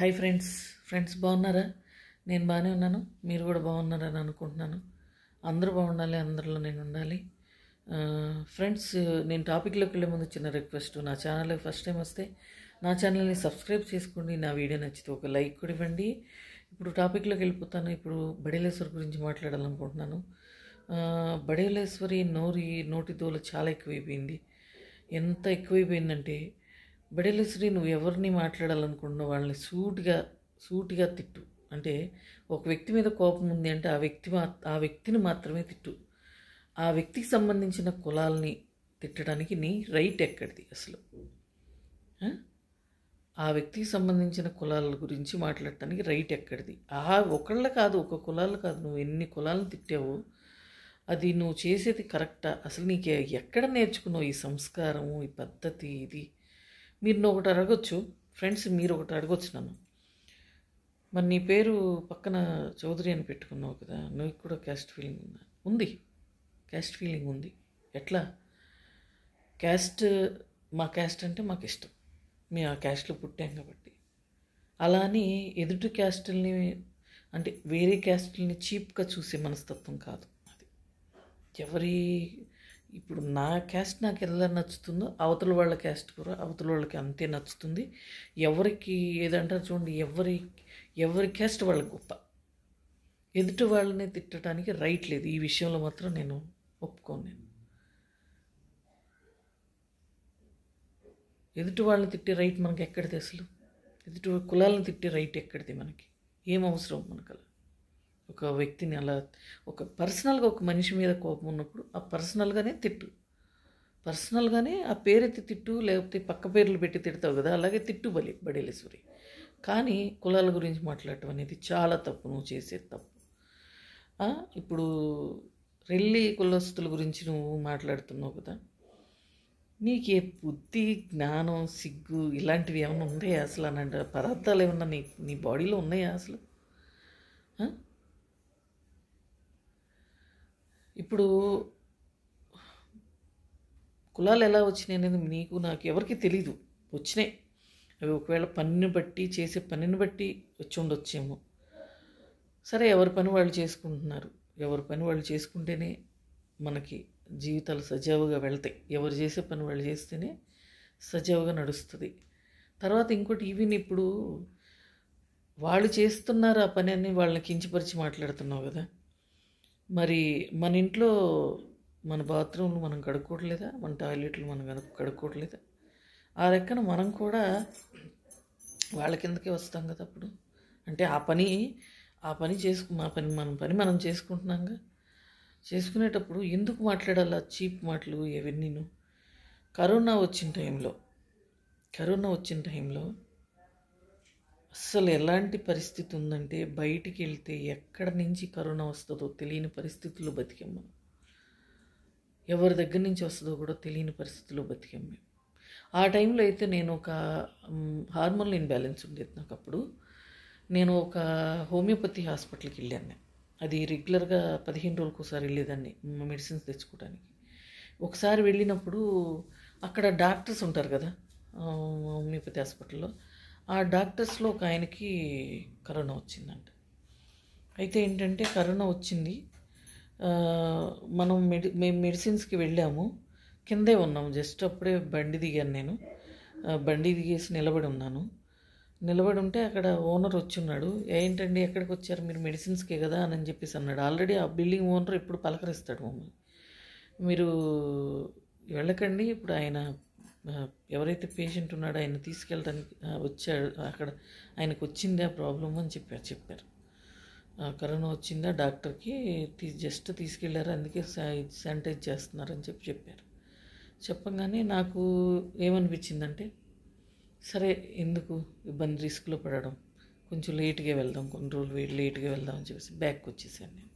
hi friends friends బాగున్నారా నేను బాగానే ఉన్నాను మీరు కూడా బాగున్నారని అనుకుంటున్నాను అందరూ బాగుండాలి అందరిలో నేను ఉండాలి ఫ్రెండ్స్ నేను టాపిక్లోకి వెళ్ళే ముందు చిన్న రిక్వెస్ట్ నా ఛానల్ ఫస్ట్ టైం వస్తే నా ఛానల్ని సబ్స్క్రైబ్ చేసుకోండి నా వీడియో నచ్చితే ఒక లైక్ కూడా ఇవ్వండి ఇప్పుడు టాపిక్లోకి వెళ్ళిపోతాను ఇప్పుడు బడేలేశ్వరి గురించి మాట్లాడాలనుకుంటున్నాను బడేలేశ్వరి నోరి నోటి దోలు చాలా ఎక్కువైపోయింది ఎంత ఎక్కువైపోయిందంటే బెడలు శ్రీ నువ్వు ఎవరిని మాట్లాడాలనుకుంటున్నావు వాళ్ళని సూటిగా సూటిగా తిట్టు అంటే ఒక వ్యక్తి మీద కోపం ఉంది అంటే ఆ వ్యక్తి మా ఆ వ్యక్తిని మాత్రమే తిట్టు ఆ వ్యక్తికి సంబంధించిన కులాలని తిట్టడానికి నీ రైట్ ఎక్కడిది అసలు ఆ వ్యక్తికి సంబంధించిన కులాల గురించి మాట్లాడటానికి రైట్ ఎక్కడిది ఆ ఒకళ్ళ కాదు ఒక కులాలు కాదు నువ్వు ఎన్ని కులాలను తిట్టావో అది నువ్వు చేసేది కరెక్టా అసలు నీకు ఎక్కడ నేర్చుకున్నావు ఈ సంస్కారము ఈ పద్ధతి ఇది మీరు నువ్వు ఒకటి అడగొచ్చు ఫ్రెండ్స్ మీరు ఒకటి అడగొచ్చు నన్ను మరి నీ పేరు పక్కన చౌదరి అని పెట్టుకున్నావు కదా నువ్వు కూడా క్యాస్ట్ ఫీలింగ్ ఉందా ఉంది క్యాస్ట్ ఫీలింగ్ ఉంది ఎట్లా క్యాస్ట్ మా క్యాస్ట్ అంటే మాకు ఇష్టం మేము ఆ క్యాస్ట్లో పుట్టాం కాబట్టి అలా అని ఎదుటి క్యాస్టుల్ని అంటే వేరే క్యాస్టుల్ని చీప్గా చూసే మనస్తత్వం కాదు అది ఎవరి ఇప్పుడు నా క్యాస్ట్ నాకు ఎలా నచ్చుతుందో అవతల వాళ్ళ క్యాస్ట్ కూడా అవతల వాళ్ళకి అంతే నచ్చుతుంది ఎవరికి ఏదంటారు చూడండి ఎవరి ఎవరి క్యాస్ట్ వాళ్ళకి గొప్ప ఎదుటి వాళ్ళని తిట్టడానికి రైట్ లేదు ఈ విషయంలో మాత్రం నేను ఒప్పుకోను నేను ఎదుటి వాళ్ళని తిట్టే రైట్ మనకి ఎక్కడిది అసలు ఎదుటి కులాలను తిట్టే రైట్ ఎక్కడిది మనకి ఏం అవసరం మనకు ఒక వ్యక్తిని అలా ఒక పర్సనల్గా ఒక మనిషి మీద కోపం ఉన్నప్పుడు ఆ పర్సనల్గానే తిట్టు పర్సనల్గానే ఆ పేరెత్తి తిట్టు లేకపోతే పక్క పేర్లు పెట్టి తిడతావు కదా అలాగే తిట్టు బలి బడేలేశ్వరి కానీ కులాల గురించి మాట్లాడటం అనేది చాలా తప్పు నువ్వు చేసే తప్పు ఇప్పుడు రెల్లి కులస్తుల గురించి నువ్వు మాట్లాడుతున్నావు కదా నీకు ఏ బుద్ధి జ్ఞానం సిగ్గు ఇలాంటివి ఏమైనా ఉన్నాయా అసలు అని పదార్థాలు ఏమన్నా నీ నీ బాడీలో ఉన్నాయా అసలు ఇప్పుడు కులాలు ఎలా వచ్చినాయి అనేది నీకు నాకు ఎవరికి తెలీదు వచ్చినాయి అవి ఒకవేళ పనిని బట్టి చేసే పనిని బట్టి వచ్చి ఉండొచ్చేమో సరే ఎవరి పని వాళ్ళు చేసుకుంటున్నారు ఎవరి పని వాళ్ళు చేసుకుంటేనే మనకి జీవితాలు సజావుగా వెళ్తాయి ఎవరు చేసే పని వాళ్ళు చేస్తేనే సజావుగా నడుస్తుంది తర్వాత ఇంకోటి ఈవెన్ ఇప్పుడు వాళ్ళు చేస్తున్నారు ఆ పని అని వాళ్ళని కించపరిచి మాట్లాడుతున్నావు కదా మరి మన ఇంట్లో మన బాత్రూంలు మనం కడుక్కోవట్లేదా మన టాయిలెట్లు మనం కడుక్కోవట్లేదా ఆ రెక్కన మనం కూడా వాళ్ళ కిందకే వస్తాం కదా అప్పుడు అంటే ఆ పని ఆ పని చేసుకు మా పని మన పని మనం చేసుకుంటున్నాంగా చేసుకునేటప్పుడు ఎందుకు మాట్లాడాలా చీప్ మాటలు ఇవన్నీను కరోనా వచ్చిన టైంలో కరోనా వచ్చిన టైంలో అసలు ఎలాంటి పరిస్థితి ఉందంటే బయటికి వెళ్తే ఎక్కడి నుంచి కరోనా వస్తుందో తెలియని పరిస్థితుల్లో బతికాం మనం ఎవరి దగ్గర నుంచి వస్తుందో కూడా తెలియని పరిస్థితుల్లో బతికాం మేము ఆ టైంలో అయితే నేను ఒక హార్మోన్ ఇన్బ్యాలెన్స్ ఉండేది నాకు అప్పుడు నేను ఒక హోమియోపతి హాస్పిటల్కి వెళ్ళాను అది రెగ్యులర్గా పదిహేను రోజులకు ఒకసారి వెళ్ళేదాన్ని మెడిసిన్స్ తెచ్చుకోవడానికి ఒకసారి వెళ్ళినప్పుడు అక్కడ డాక్టర్స్ ఉంటారు కదా హోమియోపతి హాస్పిటల్లో ఆ డాక్టర్స్లో ఒక ఆయనకి కరోనా వచ్చిందంట అయితే ఏంటంటే కరోనా వచ్చింది మనం మెడి మేము మెడిసిన్స్కి వెళ్ళాము కిందే ఉన్నాము జస్ట్ అప్పుడే బండి దిగాను నేను బండి దిగేసి నిలబడి ఉన్నాను నిలబడి ఉంటే అక్కడ ఓనర్ ఉన్నాడు ఏంటండి ఎక్కడికి వచ్చారు మీరు మెడిసిన్స్కే కదా అని చెప్పేసి అన్నాడు ఆల్రెడీ ఆ బిల్డింగ్ ఓనర్ ఇప్పుడు పలకరిస్తాడు మమ్మల్ని మీరు వెళ్ళకండి ఇప్పుడు ఆయన ఎవరైతే పేషెంట్ ఉన్నాడో ఆయన తీసుకెళ్ళడానికి వచ్చాడు అక్కడ ఆయనకు వచ్చిందే ఆ ప్రాబ్లం అని చెప్పారు చెప్పారు కరోనా వచ్చిందా డాక్టర్కి జస్ట్ తీసుకెళ్ళారు అందుకే శానిటైజ్ చేస్తున్నారని చెప్పి చెప్పారు చెప్పంగానే నాకు ఏమనిపించిందంటే సరే ఎందుకు ఇబ్బంది రిస్క్లో పడడం కొంచెం లేట్గా వెళ్దాం కొన్ని రోజులు లేట్గా వెళ్దాం అని చెప్పేసి బ్యాక్ వచ్చేసాను నేను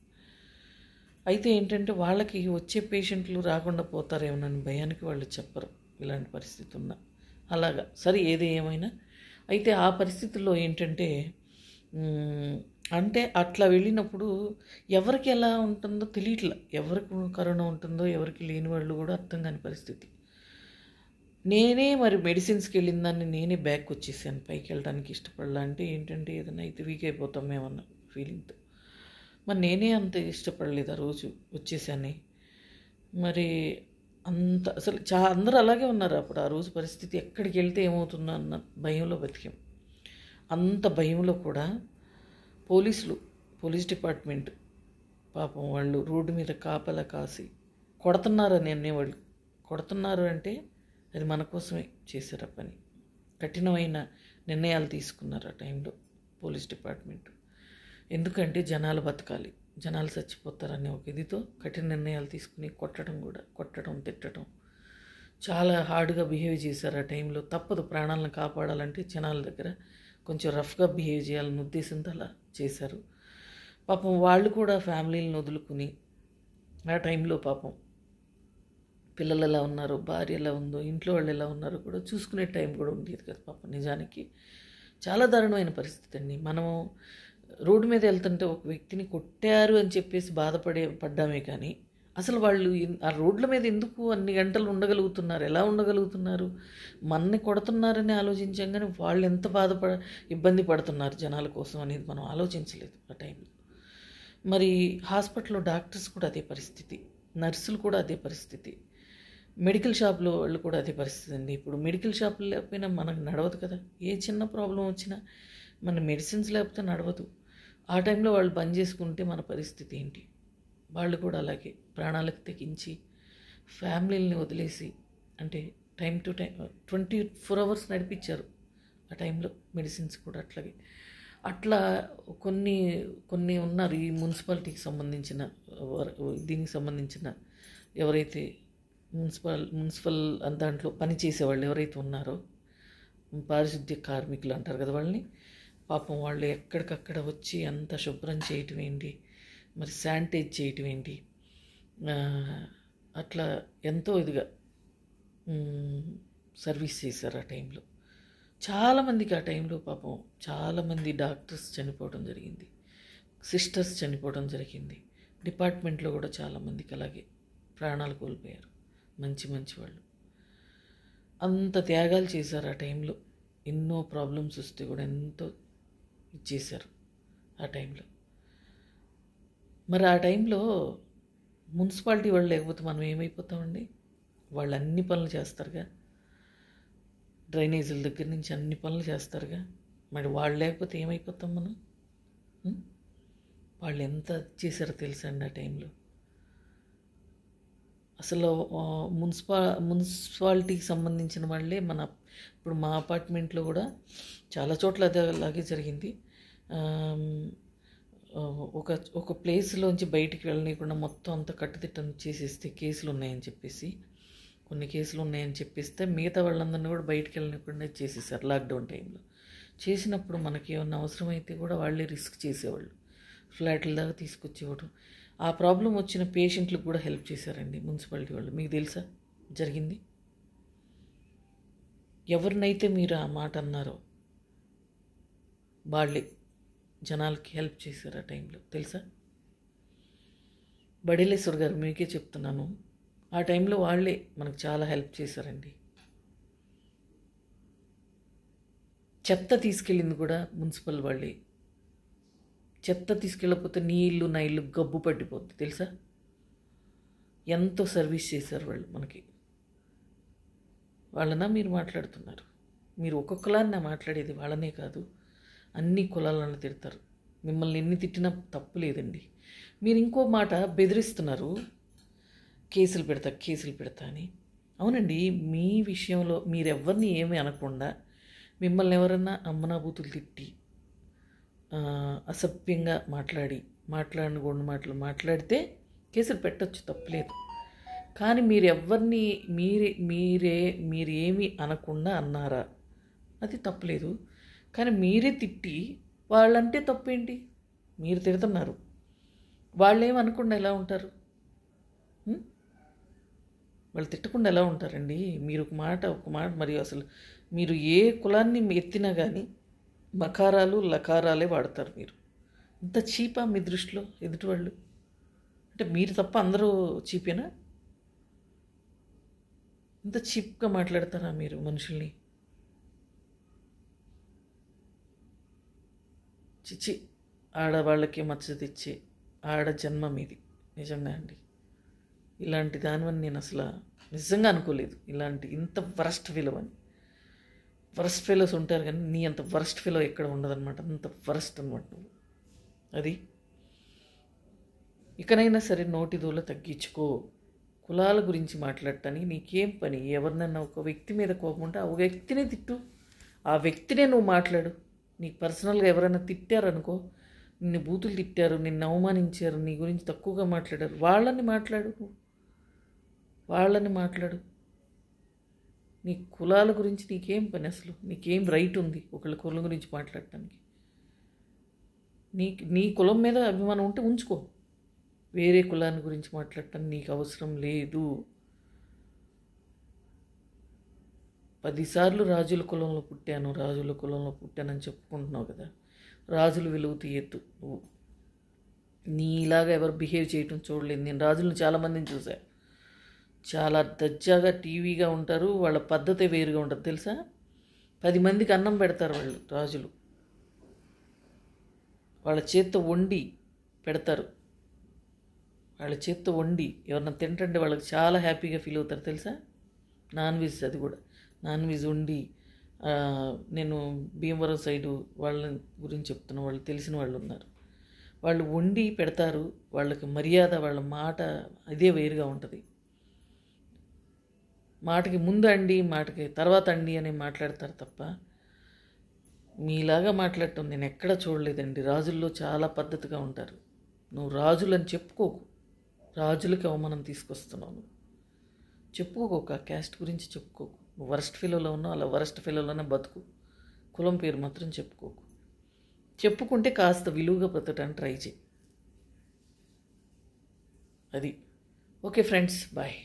అయితే ఏంటంటే వాళ్ళకి వచ్చే పేషెంట్లు రాకుండా పోతారేమోనని భయానికి వాళ్ళు చెప్పరు ఇలాంటి పరిస్థితి ఉన్నా అలాగా సరే ఏది ఏమైనా అయితే ఆ పరిస్థితుల్లో ఏంటంటే అంటే అట్లా వెళ్ళినప్పుడు ఎవరికి ఎలా ఉంటుందో తెలియట్లా ఎవరికి కరోనా ఉంటుందో ఎవరికి లేని వాళ్ళు కూడా అర్థం కాని పరిస్థితి నేనే మరి మెడిసిన్స్కి వెళ్ళిన దాన్ని నేనే బ్యాక్ వచ్చేసాను పైకి వెళ్ళడానికి ఇష్టపడలా అంటే ఏంటంటే ఏదైనా అయితే వీక్ అయిపోతాం మేమన్న ఫీలింగ్తో మరి నేనే అంత ఇష్టపడలేదు ఆ రోజు వచ్చేసాను మరి అంత అసలు చా అందరు అలాగే ఉన్నారు అప్పుడు ఆ రోజు పరిస్థితి ఎక్కడికి వెళ్తే ఏమవుతుందో అన్న భయంలో బతికాం అంత భయంలో కూడా పోలీసులు పోలీస్ డిపార్ట్మెంట్ పాపం వాళ్ళు రోడ్డు మీద కాపల కాసి కొడుతున్నారని అనేవాళ్ళు కొడుతున్నారు అంటే అది మన కోసమే చేశారు ఆ పని కఠినమైన నిర్ణయాలు తీసుకున్నారు ఆ టైంలో పోలీస్ డిపార్ట్మెంట్ ఎందుకంటే జనాలు బతకాలి జనాలు చచ్చిపోతారనే ఒక ఇదితో కఠిన నిర్ణయాలు తీసుకుని కొట్టడం కూడా కొట్టడం తిట్టడం చాలా హార్డ్గా బిహేవ్ చేశారు ఆ టైంలో తప్పదు ప్రాణాలను కాపాడాలంటే జనాల దగ్గర కొంచెం రఫ్గా బిహేవ్ చేయాలన్న ఉద్దేశంతో అలా చేశారు పాపం వాళ్ళు కూడా ఫ్యామిలీలను వదులుకుని ఆ టైంలో పాపం పిల్లలు ఎలా ఉన్నారు భార్య ఎలా ఉందో ఇంట్లో వాళ్ళు ఎలా ఉన్నారో కూడా చూసుకునే టైం కూడా ఉండేది కదా పాపం నిజానికి చాలా దారుణమైన పరిస్థితి అండి మనము రోడ్డు మీద వెళ్తుంటే ఒక వ్యక్తిని కొట్టారు అని చెప్పేసి బాధపడే పడ్డామే కానీ అసలు వాళ్ళు ఆ రోడ్ల మీద ఎందుకు అన్ని గంటలు ఉండగలుగుతున్నారు ఎలా ఉండగలుగుతున్నారు మనని కొడుతున్నారని ఆలోచించాం కానీ వాళ్ళు ఎంత బాధపడ ఇబ్బంది పడుతున్నారు జనాల కోసం అనేది మనం ఆలోచించలేదు ఆ టైంలో మరి హాస్పిటల్లో డాక్టర్స్ కూడా అదే పరిస్థితి నర్సులు కూడా అదే పరిస్థితి మెడికల్ షాప్లో వాళ్ళు కూడా అదే పరిస్థితి అండి ఇప్పుడు మెడికల్ షాపులు లేకపోయినా మనకు నడవదు కదా ఏ చిన్న ప్రాబ్లం వచ్చినా మన మెడిసిన్స్ లేకపోతే నడవదు ఆ టైంలో వాళ్ళు బంద్ చేసుకుంటే మన పరిస్థితి ఏంటి వాళ్ళు కూడా అలాగే ప్రాణాలకు తెగించి ఫ్యామిలీని వదిలేసి అంటే time to time twenty four hours నడిపించారు ఆ టైంలో మెడిసిన్స్ కూడా అట్లాగే అట్లా కొన్ని కొన్ని ఉన్నారు ఈ మున్సిపాలిటీకి సంబంధించిన దీనికి సంబంధించిన ఎవరైతే మున్సిపల్ మున్సిపల్ దాంట్లో పనిచేసే వాళ్ళు ఎవరైతే ఉన్నారో పారిశుద్ధ్య కార్మికులు అంటారు కదా వాళ్ళని పాపం వాళ్ళు ఎక్కడికక్కడ వచ్చి అంత శుభ్రం చేయటం ఏంటి మరి శానిటైజ్ చేయటం ఏంటి అట్లా ఎంతో ఇదిగా సర్వీస్ చేశారు ఆ టైంలో చాలామందికి ఆ టైంలో పాపం చాలామంది డాక్టర్స్ చనిపోవడం జరిగింది సిస్టర్స్ చనిపోవడం జరిగింది డిపార్ట్మెంట్లో కూడా చాలామందికి అలాగే ప్రాణాలు కోల్పోయారు మంచి మంచి వాళ్ళు అంత త్యాగాలు చేశారు ఆ టైంలో ఎన్నో ప్రాబ్లమ్స్ వస్తే కూడా ఎంతో ఇచ్చేశారు ఆ టైంలో మరి ఆ టైంలో మున్సిపాలిటీ వాళ్ళు లేకపోతే మనం ఏమైపోతామండి వాళ్ళు అన్ని పనులు చేస్తారుగా డ్రైనేజీల దగ్గర నుంచి అన్ని పనులు చేస్తారుగా మరి వాళ్ళు లేకపోతే ఏమైపోతాం మనం వాళ్ళు ఎంత చేశారో తెలుసండి ఆ టైంలో అసలు మున్సిపా మున్సిపాలిటీకి సంబంధించిన వాళ్ళే మన ఇప్పుడు మా అపార్ట్మెంట్లో కూడా చాలా చోట్ల అదే అలాగే జరిగింది ఒక ఒక ప్లేస్లోంచి బయటికి వెళ్ళనీయకుండా మొత్తం అంతా కట్టుదిట్టం చేసేస్తే కేసులు ఉన్నాయని చెప్పేసి కొన్ని కేసులు ఉన్నాయని చెప్పేస్తే మిగతా వాళ్ళందరినీ కూడా బయటికి వెళ్ళనీయకుండా చేసేసారు లాక్డౌన్ టైంలో చేసినప్పుడు మనకి ఏమన్నా అవసరమైతే కూడా వాళ్ళే రిస్క్ చేసేవాళ్ళు ఫ్లాట్ల దాకా తీసుకొచ్చేవాడు ఆ ప్రాబ్లం వచ్చిన పేషెంట్లకు కూడా హెల్ప్ చేశారండి మున్సిపాలిటీ వాళ్ళు మీకు తెలుసా జరిగింది ఎవరినైతే మీరు ఆ మాట అన్నారో వాళ్ళే జనాలకి హెల్ప్ చేశారు ఆ టైంలో తెలుసా బడిలేశ్వర్ గారు మీకే చెప్తున్నాను ఆ టైంలో వాళ్ళే మనకు చాలా హెల్ప్ చేశారండి చెత్త తీసుకెళ్ళింది కూడా మున్సిపల్ వాళ్ళే చెత్త తీసుకెళ్ళకపోతే నీ ఇల్లు నా ఇల్లు గబ్బు పట్టిపోద్ది తెలుసా ఎంతో సర్వీస్ చేశారు వాళ్ళు మనకి వాళ్ళన మీరు మాట్లాడుతున్నారు మీరు ఒక్కొక్కలాన్న మాట్లాడేది వాళ్ళనే కాదు అన్ని కులాలను తిడతారు మిమ్మల్ని ఎన్ని తిట్టినా తప్పు లేదండి మీరు ఇంకో మాట బెదిరిస్తున్నారు కేసులు పెడతా కేసులు పెడతా అని అవునండి మీ విషయంలో మీరెవరిని ఏమీ అనకుండా మిమ్మల్ని ఎవరన్నా అమ్మనాభూతులు తిట్టి అసభ్యంగా మాట్లాడి మాట్లాడిన గొండు మాటలు మాట్లాడితే కేసులు పెట్టచ్చు తప్పలేదు కానీ మీరు ఎవరిని మీరే మీరే మీరేమి అనకుండా అన్నారా అది తప్పలేదు కానీ మీరే తిట్టి వాళ్ళంటే తప్పేంటి మీరు తిడుతున్నారు వాళ్ళు అనకుండా ఎలా ఉంటారు వాళ్ళు తిట్టకుండా ఎలా ఉంటారండి మీరు ఒక మాట ఒక మాట మరియు అసలు మీరు ఏ కులాన్ని ఎత్తినా కానీ మకారాలు లకారాలే వాడతారు మీరు ఇంత చీపా మీ దృష్టిలో ఎదుటి వాళ్ళు అంటే మీరు తప్ప అందరూ చీపేనా ఇంత చీప్గా మాట్లాడతారా మీరు మనుషుల్ని చిచి ఆడవాళ్ళకి మచ్చ తెచ్చే ఆడ జన్మ మీది నిజంగా అండి ఇలాంటి దానివని నేను అసలు నిజంగా అనుకోలేదు ఇలాంటి ఇంత వరస్ట్ ఫీలో అని వరస్ట్ ఫీలోస్ ఉంటారు కానీ నీ అంత వరస్ట్ ఫీలో ఎక్కడ ఉండదన్నమాట అంత వరస్ట్ అనమాట నువ్వు అది ఇకనైనా సరే నోటి దూల తగ్గించుకో కులాల గురించి మాట్లాడటానికి నీకేం పని ఎవరినన్నా ఒక వ్యక్తి మీద కోపం ఉంటే ఆ వ్యక్తినే తిట్టు ఆ వ్యక్తినే నువ్వు మాట్లాడు నీకు పర్సనల్గా ఎవరైనా తిట్టారనుకో నిన్ను బూతులు తిట్టారు నిన్ను అవమానించారు నీ గురించి తక్కువగా మాట్లాడారు వాళ్ళని మాట్లాడు వాళ్ళని మాట్లాడు నీ కులాల గురించి నీకేం పని అసలు నీకేం రైట్ ఉంది ఒకళ్ళ కులం గురించి మాట్లాడటానికి నీ నీ కులం మీద అభిమానం ఉంటే ఉంచుకో వేరే కులాన్ని గురించి మాట్లాడటం నీకు అవసరం లేదు పదిసార్లు రాజుల కులంలో పుట్టాను రాజుల కులంలో పుట్టానని చెప్పుకుంటున్నావు కదా రాజులు విలువ తీయద్దు నువ్వు నీలాగా ఎవరు బిహేవ్ చేయటం చూడలేదు నేను రాజులను చాలామందిని చూసా చాలా దజ్జాగా టీవీగా ఉంటారు వాళ్ళ పద్ధతే వేరుగా ఉంటుంది తెలుసా పది మందికి అన్నం పెడతారు వాళ్ళు రాజులు వాళ్ళ చేత్తో వండి పెడతారు వాళ్ళ చేత్తో వండి ఎవరన్నా తింటంటే వాళ్ళకి చాలా హ్యాపీగా ఫీల్ అవుతారు తెలుసా నాన్ వెజ్ అది కూడా నాన్ వెజ్ వండి నేను భీమవరం సైడు వాళ్ళ గురించి చెప్తున్న వాళ్ళు తెలిసిన వాళ్ళు ఉన్నారు వాళ్ళు వండి పెడతారు వాళ్ళకి మర్యాద వాళ్ళ మాట అదే వేరుగా ఉంటుంది మాటకి ముందు అండి మాటకి తర్వాత అండి అని మాట్లాడతారు తప్ప మీలాగా మాట్లాడటం నేను ఎక్కడా చూడలేదండి రాజుల్లో చాలా పద్ధతిగా ఉంటారు నువ్వు రాజులని చెప్పుకోకు రాజులకి అవమానం తీసుకొస్తున్నావు చెప్పుకోక క్యాస్ట్ గురించి చెప్పుకోకు వరస్ట్ ఫీలోలో ఉన్నావు అలా వరస్ట్ ఫీలోలోనే బతుకు కులం పేరు మాత్రం చెప్పుకోకు చెప్పుకుంటే కాస్త విలువగా బ్రతకడానికి ట్రై చేయి అది ఓకే ఫ్రెండ్స్ బాయ్